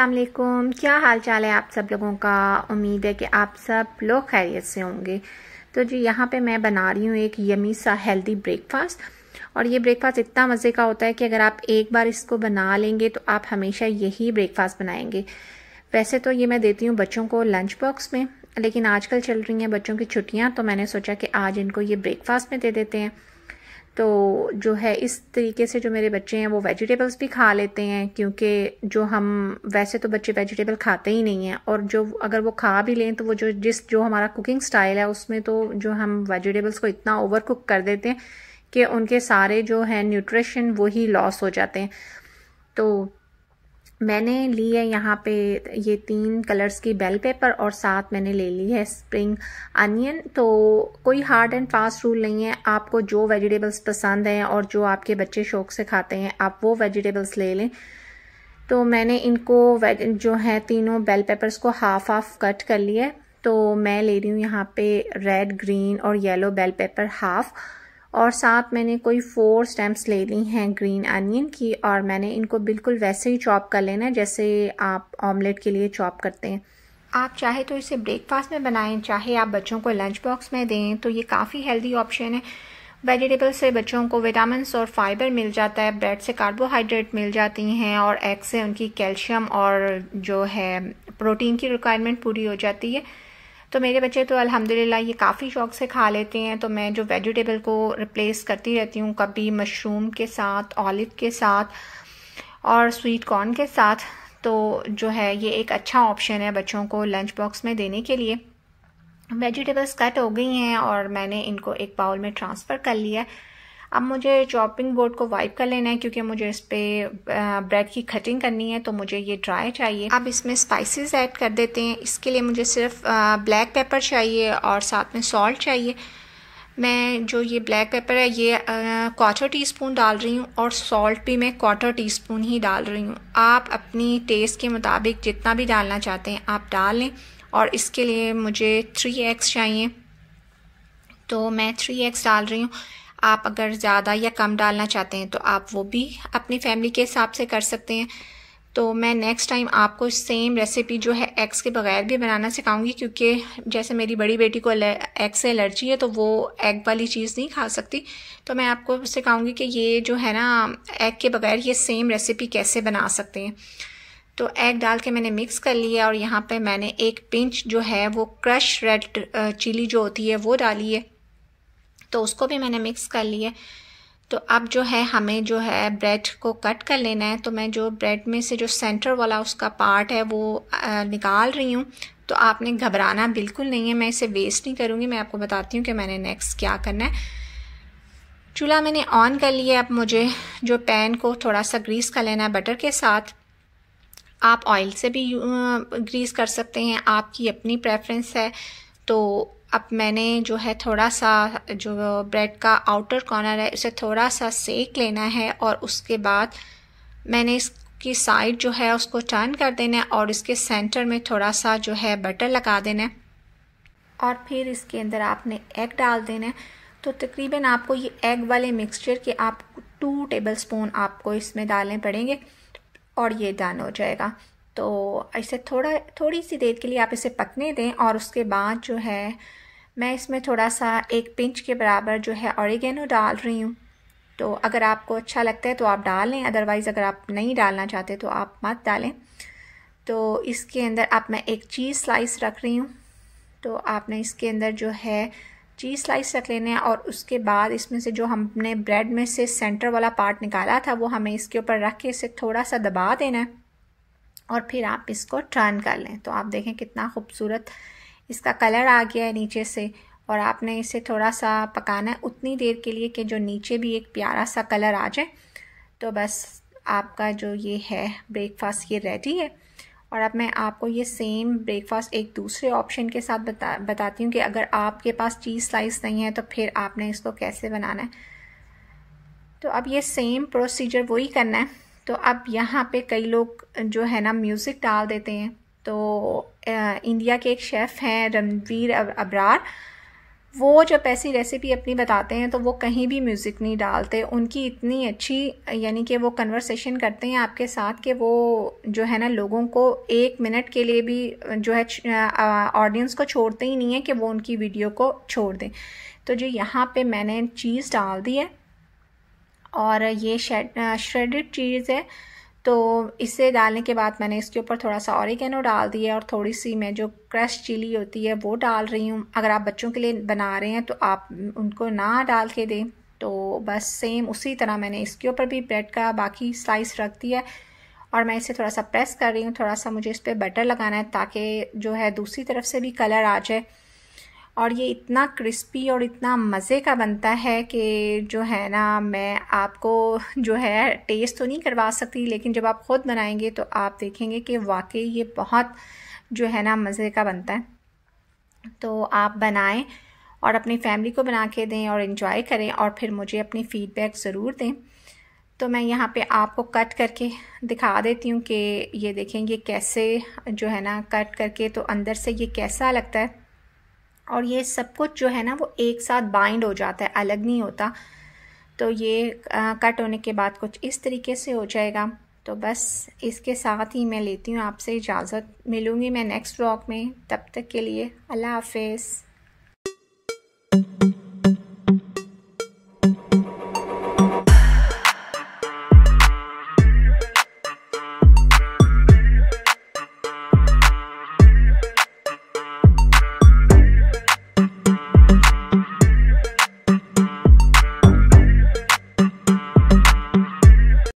असलकुम क्या हाल चाल है आप सब लोगों का उम्मीद है कि आप सब लोग खैरियत से होंगे तो जी यहाँ पे मैं बना रही हूँ एक यमी सा हेल्दी ब्रेकफास्ट और ये ब्रेकफास्ट इतना मज़े का होता है कि अगर आप एक बार इसको बना लेंगे तो आप हमेशा यही ब्रेकफास्ट बनाएंगे वैसे तो ये मैं देती हूँ बच्चों को लंच बॉक्स में लेकिन आजकल चल रही हैं बच्चों की छुट्टियाँ तो मैंने सोचा कि आज इनको ये ब्रेकफास्ट में दे देते हैं तो जो है इस तरीके से जो मेरे बच्चे हैं वो वेजिटेबल्स भी खा लेते हैं क्योंकि जो हम वैसे तो बच्चे वेजिटेबल खाते ही नहीं हैं और जो अगर वो खा भी लें तो वो जो जिस जो हमारा कुकिंग स्टाइल है उसमें तो जो हम वेजिटेबल्स को इतना ओवर कुक कर देते हैं कि उनके सारे जो है न्यूट्रिशन वही लॉस हो जाते हैं तो मैंने ली है यहाँ पे ये तीन कलर्स की बेल पेपर और साथ मैंने ले ली है स्प्रिंग अनियन तो कोई हार्ड एंड फास्ट रूल नहीं है आपको जो वेजिटेबल्स पसंद हैं और जो आपके बच्चे शौक से खाते हैं आप वो वेजिटेबल्स ले लें तो मैंने इनको जो है तीनों बेल पेपर्स को हाफ हाफ कट कर लिया है तो मैं ले रही हूँ यहाँ पे रेड ग्रीन और येलो बेल पेपर हाफ़ और साथ मैंने कोई फोर स्टेम्स ले ली हैं ग्रीन अनियन की और मैंने इनको बिल्कुल वैसे ही चॉप कर लेना है जैसे आप ऑमलेट के लिए चॉप करते हैं आप चाहे तो इसे ब्रेकफास्ट में बनाएं चाहे आप बच्चों को लंच बॉक्स में दें तो ये काफ़ी हेल्दी ऑप्शन है वेजिटेबल से बच्चों को विटामिन और फाइबर मिल जाता है ब्रेड से कार्बोहाइड्रेट मिल जाती हैं और एग से उनकी कैल्शियम और जो है प्रोटीन की रिक्वायरमेंट पूरी हो जाती है तो मेरे बच्चे तो अल्हम्दुलिल्लाह ये काफ़ी शौक से खा लेते हैं तो मैं जो वेजिटेबल को रिप्लेस करती रहती हूँ कभी मशरूम के साथ ऑलिव के साथ और स्वीट कॉर्न के साथ तो जो है ये एक अच्छा ऑप्शन है बच्चों को लंच बॉक्स में देने के लिए वेजिटेबल्स कट हो गई हैं और मैंने इनको एक बाउल में ट्रांसफ़र कर लिया है अब मुझे चॉपिंग बोर्ड को वाइप कर लेना है क्योंकि मुझे इस पर ब्रेड की कटिंग करनी है तो मुझे ये ड्राई चाहिए अब इसमें स्पाइसेस ऐड कर देते हैं इसके लिए मुझे सिर्फ ब्लैक पेपर चाहिए और साथ में सॉल्ट चाहिए मैं जो ये ब्लैक पेपर है ये क्वार्टर टी स्पून डाल रही हूँ और सॉल्ट भी मैं क्वार्टर टी स्पून ही डाल रही हूँ आप अपनी टेस्ट के मुताबिक जितना भी डालना चाहते हैं आप डाल लें और इसके लिए मुझे थ्री एग्स चाहिए तो मैं थ्री एग्स डाल रही हूँ आप अगर ज़्यादा या कम डालना चाहते हैं तो आप वो भी अपनी फैमिली के हिसाब से कर सकते हैं तो मैं नेक्स्ट टाइम आपको सेम रेसिपी जो है एग्स के बगैर भी बनाना सिखाऊंगी क्योंकि जैसे मेरी बड़ी बेटी को एग से एलर्जी है तो वो एग वाली चीज़ नहीं खा सकती तो मैं आपको सिखाऊंगी कि ये जो है ना एग के बगैर ये सेम रेसिपी कैसे बना सकते हैं तो एग डाल के मैंने मिक्स कर लिया और यहाँ पर मैंने एक पिंच जो है वो क्रश रेड चिली जो होती है वो डाली है तो उसको भी मैंने मिक्स कर लिया तो अब जो है हमें जो है ब्रेड को कट कर लेना है तो मैं जो ब्रेड में से जो सेंटर वाला उसका पार्ट है वो निकाल रही हूँ तो आपने घबराना बिल्कुल नहीं है मैं इसे वेस्ट नहीं करूँगी मैं आपको बताती हूँ कि मैंने नेक्स्ट क्या करना है चूल्हा मैंने ऑन कर लिया अब मुझे जो पैन को थोड़ा सा ग्रीस कर लेना है बटर के साथ आप ऑयल से भी ग्रीस कर सकते हैं आपकी अपनी प्रेफरेंस है तो अब मैंने जो है थोड़ा सा जो ब्रेड का आउटर कॉर्नर है उसे थोड़ा सा सेक लेना है और उसके बाद मैंने इसकी साइड जो है उसको टर्न कर देना है और इसके सेंटर में थोड़ा सा जो है बटर लगा देना है और फिर इसके अंदर आपने एग डाल देना है तो तकरीबन आपको ये एग वाले मिक्सचर के आप टू टेबल स्पून आपको इसमें डालने पड़ेंगे और ये डन हो जाएगा तो इसे थोड़ा थोड़ी सी देर के लिए आप इसे पकने दें और उसके बाद जो है मैं इसमें थोड़ा सा एक पिंच के बराबर जो है ऑरिगेनो डाल रही हूँ तो अगर आपको अच्छा लगता है तो आप डाल लें अदरवाइज़ अगर आप नहीं डालना चाहते तो आप मत डालें तो इसके अंदर आप मैं एक चीज़ स्लाइस रख रही हूँ तो आपने इसके अंदर जो है चीज़ स्लाइस रख लेने हैं और उसके बाद इसमें से जो हमने ब्रेड में से सेंटर वाला पार्ट निकाला था वो हमें इसके ऊपर रख के इसे थोड़ा सा दबा देना है और फिर आप इसको टर्न कर लें तो आप देखें कितना खूबसूरत इसका कलर आ गया है नीचे से और आपने इसे थोड़ा सा पकाना है उतनी देर के लिए कि जो नीचे भी एक प्यारा सा कलर आ जाए तो बस आपका जो ये है ब्रेकफास्ट ये रेडी है और अब मैं आपको ये सेम ब्रेकफास्ट एक दूसरे ऑप्शन के साथ बता बताती हूँ कि अगर आपके पास चीज़ स्लाइस नहीं है तो फिर आपने इसको कैसे बनाना है तो अब ये सेम प्रोसीजर वही करना है तो अब यहाँ पे कई लोग जो है ना म्यूज़िक डाल देते हैं तो इंडिया के एक शेफ़ हैं रणवीर अबरार वो जब ऐसी रेसिपी अपनी बताते हैं तो वो कहीं भी म्यूज़िक नहीं डालते उनकी इतनी अच्छी यानी कि वो कन्वर्सेशन करते हैं आपके साथ कि वो जो है ना लोगों को एक मिनट के लिए भी जो है ऑडियंस को छोड़ते ही नहीं है कि वो उनकी वीडियो को छोड़ दें तो जो यहाँ पे मैंने चीज़ डाल दी है और ये श्रेडेड चीज़ है तो इसे डालने के बाद मैंने इसके ऊपर थोड़ा सा ऑरिगेनो डाल दिया और थोड़ी सी मैं जो क्रश चिली होती है वो डाल रही हूँ अगर आप बच्चों के लिए बना रहे हैं तो आप उनको ना डाल के दें तो बस सेम उसी तरह मैंने इसके ऊपर भी ब्रेड का बाकी स्लाइस रख दिया है और मैं इसे थोड़ा सा प्रेस कर रही हूँ थोड़ा सा मुझे इस पर बटर लगाना है ताकि जो है दूसरी तरफ से भी कलर आ जाए और ये इतना क्रिस्पी और इतना मज़े का बनता है कि जो है ना मैं आपको जो है टेस्ट तो नहीं करवा सकती लेकिन जब आप ख़ुद बनाएंगे तो आप देखेंगे कि वाकई ये बहुत जो है ना मज़े का बनता है तो आप बनाएं और अपनी फैमिली को बना के दें और इन्जॉय करें और फिर मुझे अपनी फ़ीडबैक ज़रूर दें तो मैं यहाँ पे आपको कट करके दिखा देती हूँ कि ये देखें ये कैसे जो है ना कट करके तो अंदर से ये कैसा लगता है और ये सब कुछ जो है ना वो एक साथ बाइंड हो जाता है अलग नहीं होता तो ये कट होने के बाद कुछ इस तरीके से हो जाएगा तो बस इसके साथ ही मैं लेती हूँ आपसे इजाज़त मिलूँगी मैं नेक्स्ट व्लॉग में तब तक के लिए अल्लाह हाफिज़